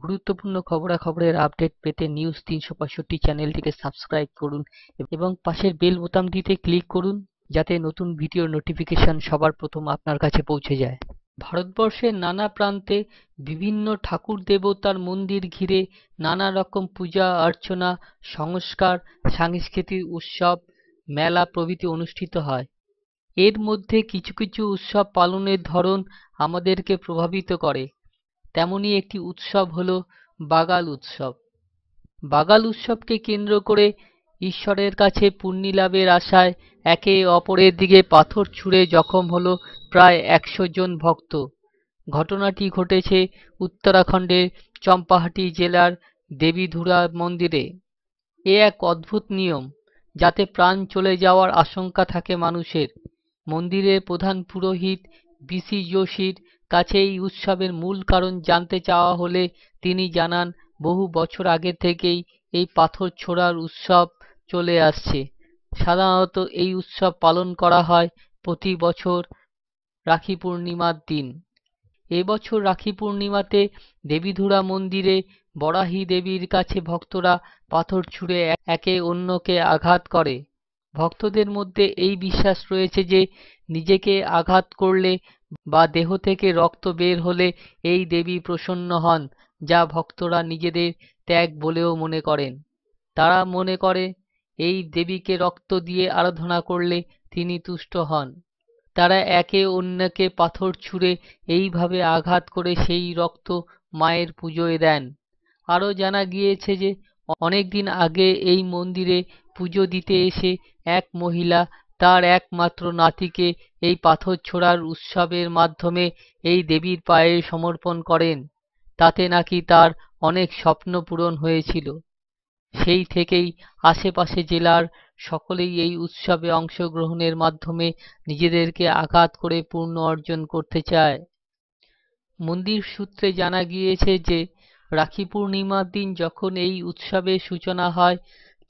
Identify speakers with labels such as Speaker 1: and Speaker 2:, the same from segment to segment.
Speaker 1: গুরুত্বপূর্ণ খবরাখবরের আপডেট পেতে নিউজ তিনশো পঁয়ষট্টি চ্যানেলটিকে সাবস্ক্রাইব করুন এবং পাশের বেল বোতামটিতে ক্লিক করুন যাতে নতুন ভিডিওর নোটিফিকেশান সবার প্রথম আপনার কাছে পৌঁছে যায় ভারতবর্ষের নানা প্রান্তে বিভিন্ন ঠাকুর দেবতার মন্দির ঘিরে নানা রকম পূজা অর্চনা সংস্কার সাংস্কৃতিক উৎসব মেলা প্রভৃতি অনুষ্ঠিত হয় এর মধ্যে কিছু কিছু উৎসব পালনের ধরন আমাদেরকে প্রভাবিত করে তেমনি একটি উৎসব হল বাগাল উৎসব বাগাল উৎসবকে কেন্দ্র করে ঈশ্বরের কাছে লাভের আশায় একে অপরের দিকে পাথর ছুঁড়ে জখম হল প্রায় একশো জন ভক্ত ঘটনাটি ঘটেছে উত্তরাখণ্ডের চম্পাহাটি জেলার দেবীধুরা মন্দিরে এ এক অদ্ভুত নিয়ম যাতে প্রাণ চলে যাওয়ার আশঙ্কা থাকে মানুষের মন্দিরের প্রধান পুরোহিত বিসি যোশীর কাছে এই উৎসবের মূল কারণ জানতে চাওয়া হলে তিনি জানান বহু বছর আগে থেকেই এই পাথর ছোড়ার উৎসব চলে আসছে সাধারণত এই উৎসব পালন করা হয় প্রতি বছর রাখি পূর্ণিমার দিন এবছর রাখি পূর্ণিমাতে দেবীধুরা মন্দিরে বরাহী দেবীর কাছে ভক্তরা পাথর ছুঁড়ে একে অন্যকে আঘাত করে ভক্তদের মধ্যে এই বিশ্বাস রয়েছে যে নিজেকে আঘাত করলে বা দেহ থেকে রক্ত বের হলে এই দেবী প্রসন্ন হন যা ভক্তরা নিজেদের ত্যাগ বলেও মনে করেন তারা মনে করে এই দেবীকে রক্ত দিয়ে আরাধনা করলে তিনি তুষ্ট হন তারা একে অন্যকে পাথর ছুঁড়ে এইভাবে আঘাত করে সেই রক্ত মায়ের পুজোয় দেন আরও জানা গিয়েছে যে অনেকদিন আগে এই মন্দিরে পুজো দিতে এসে এক মহিলা তার একমাত্র নাতিকে এই পাথর ছোড়ার উৎসবের মাধ্যমে এই দেবীর পায়ে সমর্পণ করেন তাতে নাকি তার অনেক স্বপ্ন পূরণ হয়েছিল সেই থেকেই আশেপাশে জেলার সকলেই এই উৎসবে অংশগ্রহণের মাধ্যমে নিজেদেরকে আঘাত করে পূর্ণ অর্জন করতে চায় মন্দির সূত্রে জানা গিয়েছে যে রাখি পূর্ণিমার দিন যখন এই উৎসবের সূচনা হয়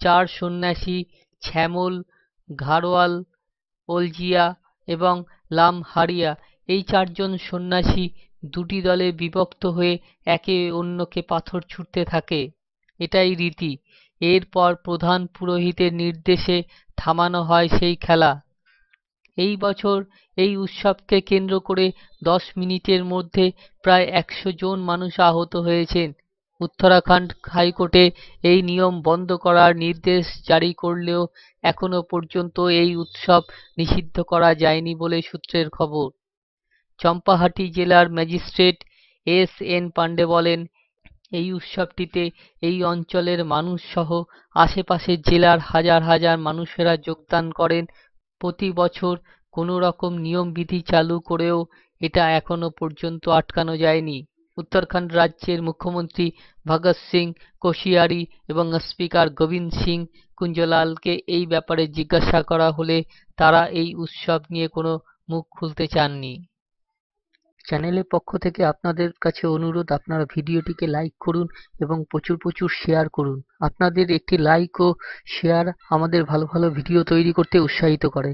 Speaker 1: চার সন্ন্যাসী ছ্যামল ঘাড়োয়াল ওলজিয়া এবং লাম হারিয়া এই চারজন সন্ন্যাসী দুটি দলে বিভক্ত হয়ে একে অন্যকে পাথর ছুটতে থাকে এটাই রীতি এরপর প্রধান পুরোহিতের নির্দেশে থামানো হয় সেই খেলা এই বছর এই উৎসবকে কেন্দ্র করে দশ মিনিটের মধ্যে প্রায় একশো জন মানুষ আহত হয়েছেন উত্তরাখণ্ড হাইকোর্টে এই নিয়ম বন্ধ করার নির্দেশ জারি করলেও এখনও পর্যন্ত এই উৎসব নিষিদ্ধ করা যায়নি বলে সূত্রের খবর চম্পাহাটি জেলার ম্যাজিস্ট্রেট এস এন পাণ্ডে বলেন এই উৎসবটিতে এই অঞ্চলের মানুষসহ আশেপাশের জেলার হাজার হাজার মানুষেরা যোগদান করেন প্রতি বছর কোনো রকম নিয়মবিধি চালু করেও এটা এখনও পর্যন্ত আটকানো যায়নি উত্তরাখণ্ড রাজ্যের মুখ্যমন্ত্রী ভগৎ সিং কোশিয়ারি এবং স্পিকার গোবিন্দ সিং কুঞ্জলালকে এই ব্যাপারে জিজ্ঞাসা করা হলে তারা এই উৎসব নিয়ে কোনো মুখ খুলতে চাননি চ্যানেলের পক্ষ থেকে আপনাদের কাছে অনুরোধ আপনারা ভিডিওটিকে লাইক করুন এবং প্রচুর প্রচুর শেয়ার করুন আপনাদের একটি লাইক ও শেয়ার আমাদের ভালো ভালো ভিডিও তৈরি করতে উৎসাহিত করে